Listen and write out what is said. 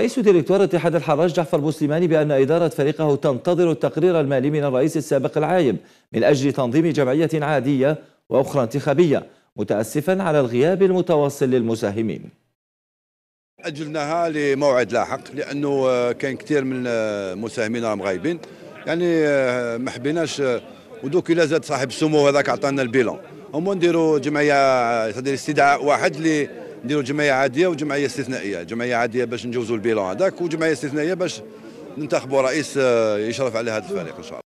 رئيس ديريكتور اتحاد الحراج جعفر بوسليماني بأن إدارة فريقه تنتظر التقرير المالي من الرئيس السابق العايم من أجل تنظيم جمعية عادية وأخرى انتخابية متأسفا على الغياب المتواصل للمساهمين أجلناها لموعد لاحق لأنه كان كثير من المساهمين راهم غايبين يعني ما حبيناش ودوك إلا زاد صاحب السمو هذاك عطانا البيلون هما نديروا جمعية تدير استدعاء واحد اللي نديروا جمعيه عاديه وجمعيه استثنائيه جمعيه عاديه باش نجوزوا البيلون هذاك وجمعيه استثنائيه باش ننتخبوا رئيس آه، يشرف على هذا الفريق ان شاء الله